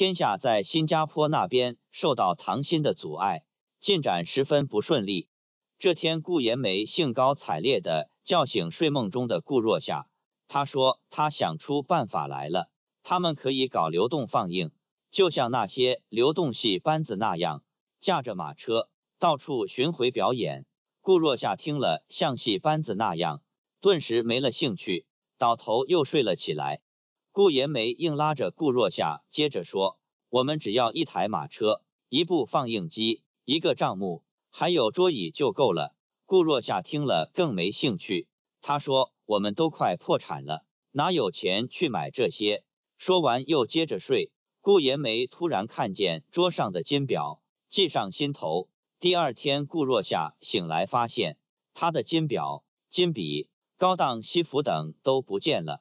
天下在新加坡那边受到唐鑫的阻碍，进展十分不顺利。这天，顾延梅兴高采烈的叫醒睡梦中的顾若夏，他说：“他想出办法来了，他们可以搞流动放映，就像那些流动戏班子那样，驾着马车到处巡回表演。”顾若夏听了，像戏班子那样，顿时没了兴趣，倒头又睡了起来。顾延梅硬拉着顾若夏，接着说：“我们只要一台马车、一部放映机、一个账目，还有桌椅就够了。”顾若夏听了更没兴趣，他说：“我们都快破产了，哪有钱去买这些？”说完又接着睡。顾延梅突然看见桌上的金表，计上心头。第二天，顾若夏醒来发现，他的金表、金笔、高档西服等都不见了。